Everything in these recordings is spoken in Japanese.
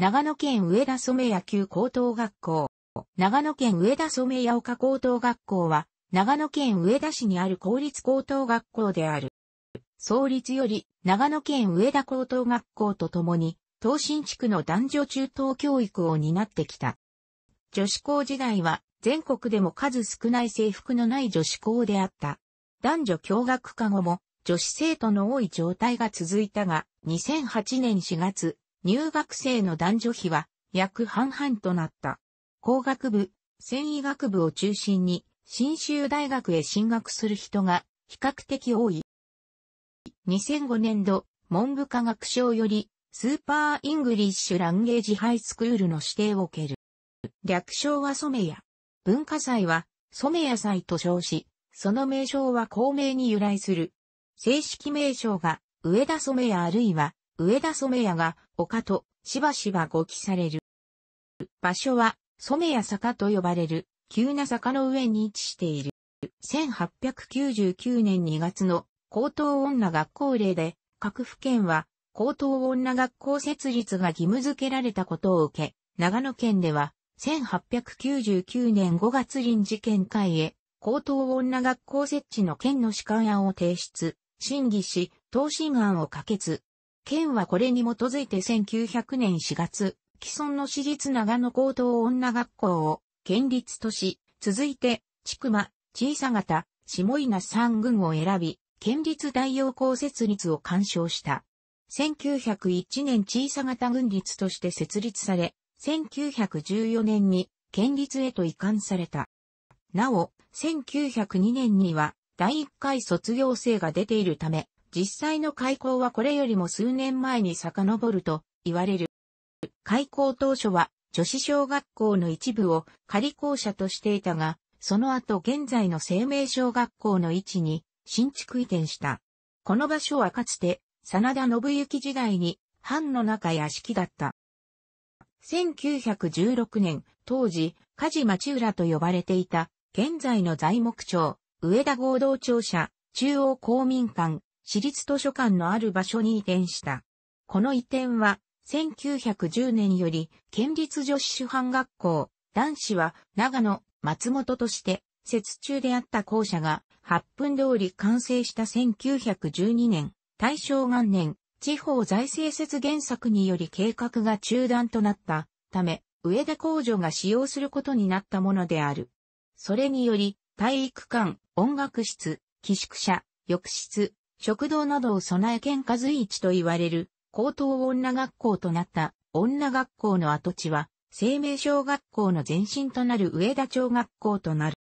長野県上田染谷球高等学校。長野県上田染谷岡高等学校は、長野県上田市にある公立高等学校である。創立より、長野県上田高等学校とともに、東新地区の男女中等教育を担ってきた。女子校時代は、全国でも数少ない制服のない女子校であった。男女共学化後も、女子生徒の多い状態が続いたが、2008年4月、入学生の男女比は約半々となった。工学部、繊維学部を中心に、新州大学へ進学する人が比較的多い。2005年度、文部科学省より、スーパーイングリッシュランゲージハイスクールの指定を受ける。略称は染谷。文化祭は染谷祭と称し、その名称は公明に由来する。正式名称が上田染谷あるいは上田染谷が丘としばしば誤記される。場所は染谷坂と呼ばれる急な坂の上に位置している。1899年2月の高等女学校令で各府県は高等女学校設立が義務付けられたことを受け、長野県では1899年5月臨時県会へ高等女学校設置の県の試案案を提出、審議し、答申案を可決、県はこれに基づいて1900年4月、既存の私立長野高等女学校を県立とし、続いて、千曲、小さ型、下稲三軍を選び、県立大陽校設立を干渉した。1901年小さ型軍立として設立され、1914年に県立へと移管された。なお、1902年には第1回卒業生が出ているため、実際の開港はこれよりも数年前に遡ると言われる。開港当初は女子小学校の一部を仮校舎としていたが、その後現在の生命小学校の位置に新築移転した。この場所はかつて、真田信行時代に藩の中屋敷だった。1916年、当時、梶町浦と呼ばれていた、現在の材木町、上田合同庁舎、中央公民館、市立図書館のある場所に移転した。この移転は、1910年より、県立女子主犯学校、男子は長野、松本として、節中であった校舎が、8分通り完成した1912年、大正元年、地方財政節減策により計画が中断となったため、上田工場が使用することになったものである。それにより、体育館、音楽室、寄宿舎、浴室、食堂などを備え県下随一と言われる、高等女学校となった女学校の跡地は、生命小学校の前身となる上田小学校となる。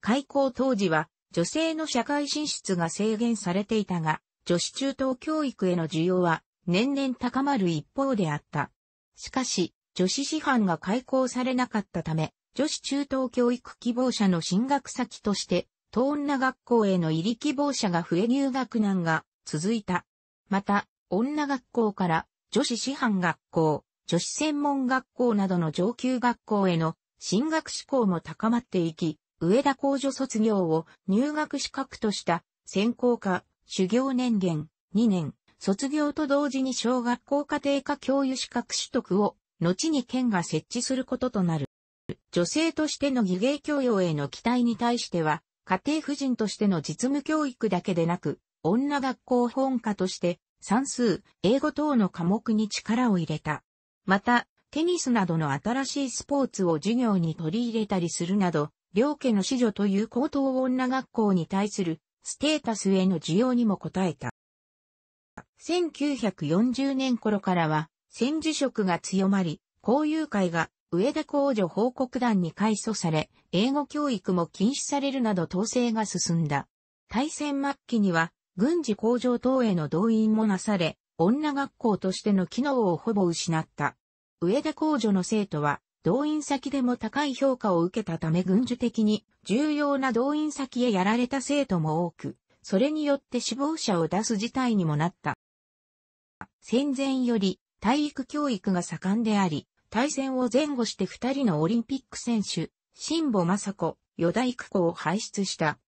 開校当時は、女性の社会進出が制限されていたが、女子中等教育への需要は年々高まる一方であった。しかし、女子師範が開校されなかったため、女子中等教育希望者の進学先として、東女学校への入り希望者が増え入学難が続いた。また、女学校から女子師範学校、女子専門学校などの上級学校への進学志向も高まっていき、上田工女卒業を入学資格とした専攻科、修行年限2年、卒業と同時に小学校家庭科教諭資格取得を後に県が設置することとなる。女性としての技芸教養への期待に対しては、家庭婦人としての実務教育だけでなく、女学校本科として算数、英語等の科目に力を入れた。また、テニスなどの新しいスポーツを授業に取り入れたりするなど、両家の子女という高等女学校に対するステータスへの需要にも応えた。1940年頃からは、戦時職が強まり、交友会が上田公女報告団に改組され、英語教育も禁止されるなど統制が進んだ。大戦末期には、軍事工場等への動員もなされ、女学校としての機能をほぼ失った。上田公女の生徒は、動員先でも高い評価を受けたため軍需的に重要な動員先へやられた生徒も多く、それによって死亡者を出す事態にもなった。戦前より体育教育が盛んであり、対戦を前後して二人のオリンピック選手、新保雅子、与田育子を輩出した。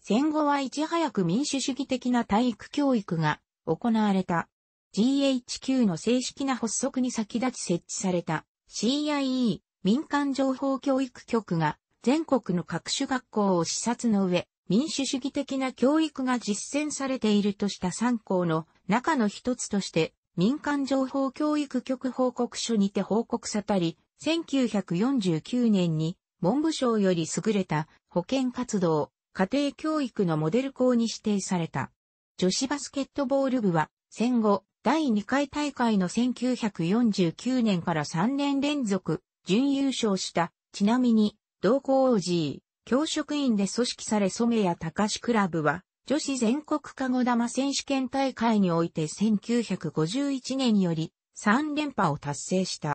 戦後はいち早く民主主義的な体育教育が行われた。GHQ の正式な発足に先立ち設置された CIE 民間情報教育局が全国の各種学校を視察の上、民主主義的な教育が実践されているとした3校の中の一つとして民間情報教育局報告書にて報告さたり、1949年に文部省より優れた保健活動、家庭教育のモデル校に指定された。女子バスケットボール部は戦後第2回大会の1949年から3年連続準優勝した。ちなみに同校 OG、教職員で組織され染谷隆クラブは女子全国カゴ玉選手権大会において1951年より3連覇を達成した。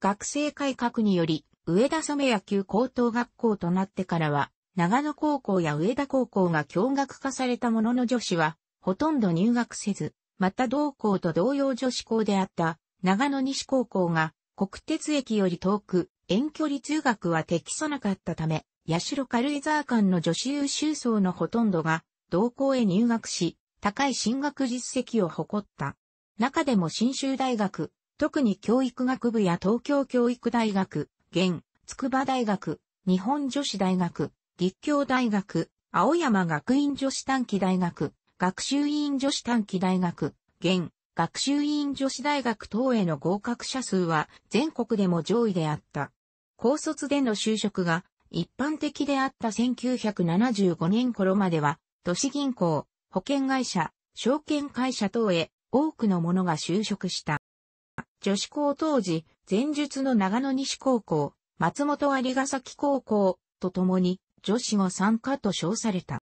学生改革により、上田染野球高等学校となってからは、長野高校や上田高校が共学化されたものの女子は、ほとんど入学せず、また同校と同様女子校であった、長野西高校が、国鉄駅より遠く、遠距離通学は適さなかったため、八代軽井沢間の女子優秀層のほとんどが、同校へ入学し、高い進学実績を誇った。中でも新州大学、特に教育学部や東京教育大学、現、筑波大学、日本女子大学、立教大学、青山学院女子短期大学、学習委員女子短期大学、現、学習委員女子大学等への合格者数は全国でも上位であった。高卒での就職が一般的であった1975年頃までは都市銀行、保険会社、証券会社等へ多くの者が就職した。女子校当時、前述の長野西高校、松本有ヶ崎高校と共に女子も参加と称された。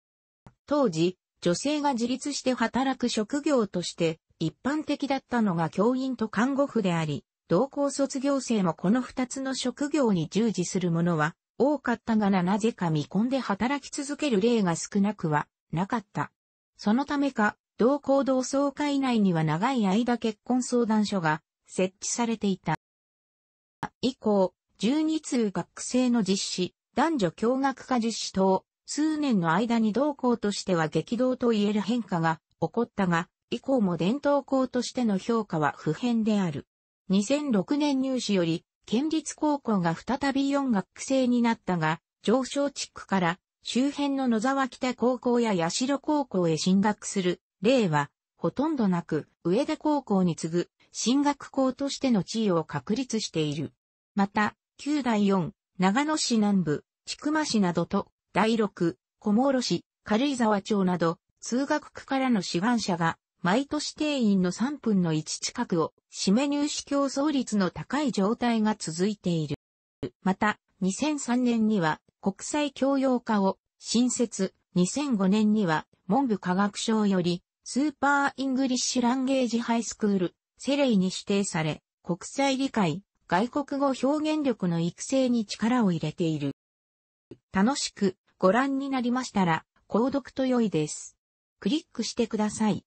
当時、女性が自立して働く職業として一般的だったのが教員と看護婦であり、同校卒業生もこの二つの職業に従事する者は多かったがななぜか見込んで働き続ける例が少なくはなかった。そのためか、同行同窓会内には長い間結婚相談所が設置されていた。以降、12通学生の実施、男女共学化実施等、数年の間に同校としては激動と言える変化が起こったが、以降も伝統校としての評価は不変である。2006年入試より、県立高校が再び4学生になったが、上昇地区から周辺の野沢北高校や八代高校へ進学する例はほとんどなく上田高校に次ぐ進学校としての地位を確立している。また、旧第4、長野市南部、千曲市などと、第6、小諸市、軽井沢町など、通学区からの志願者が、毎年定員の3分の1近くを、締め入試競争率の高い状態が続いている。また、2003年には、国際教養科を新設2005年には文部科学省よりスーパーイングリッシュランゲージハイスクールセレイに指定され国際理解、外国語表現力の育成に力を入れている。楽しくご覧になりましたら購読と良いです。クリックしてください。